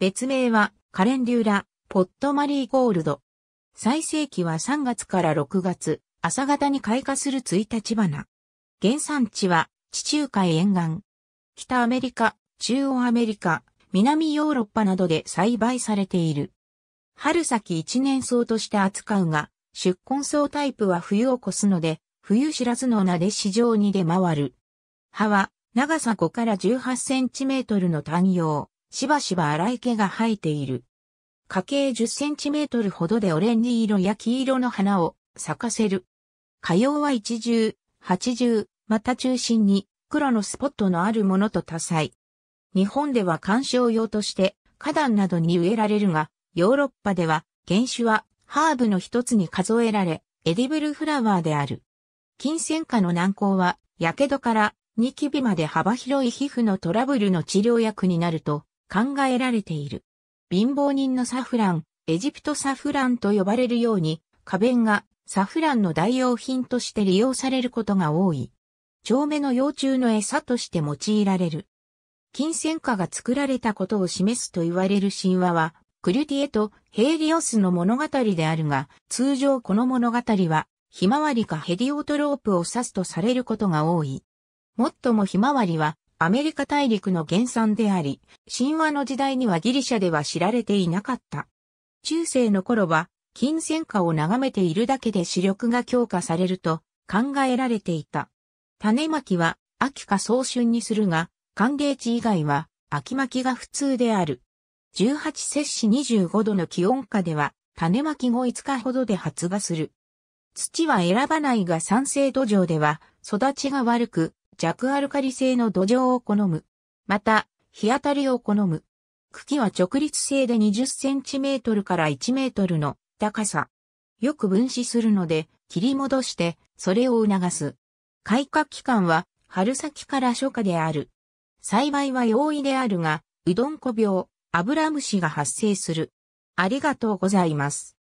別名はカレンデューラ、ポットマリーゴールド。最盛期は3月から6月、朝方に開花する1日花。原産地は地中海沿岸。北アメリカ、中央アメリカ、南ヨーロッパなどで栽培されている。春先一年草として扱うが、宿根草タイプは冬を越すので、冬知らずの名で市場に出回る。葉は長さ5から18センチメートルの単葉。しばしば荒い毛が生えている。花径10センチメートルほどでオレンジ色や黄色の花を咲かせる。花葉は一重、八重、また中心に黒のスポットのあるものと多彩。日本では観賞用として花壇などに植えられるが、ヨーロッパでは原種はハーブの一つに数えられ、エディブルフラワーである。金銭下の軟膏は、火傷からニキビまで幅広い皮膚のトラブルの治療薬になると考えられている。貧乏人のサフラン、エジプトサフランと呼ばれるように、花弁がサフランの代用品として利用されることが多い。蝶目の幼虫の餌として用いられる。金銭花が作られたことを示すと言われる神話は、クリュティエとヘイリオスの物語であるが、通常この物語は、ひまわりかヘディオトロープを指すとされることが多い。もっともひまわりは、アメリカ大陸の原産であり、神話の時代にはギリシャでは知られていなかった。中世の頃は、金銭花を眺めているだけで視力が強化されると考えられていた。種まきは秋か早春にするが、寒冷地以外は秋まきが普通である。18摂氏25度の気温下では、種まき後5日ほどで発芽する。土は選ばないが酸性土壌では育ちが悪く、弱アルカリ性の土壌を好む。また、日当たりを好む。茎は直立性で20センチメートルから1メートルの高さ。よく分子するので、切り戻して、それを促す。開花期間は、春先から初夏である。栽培は容易であるが、うどんこ病、アブラムシが発生する。ありがとうございます。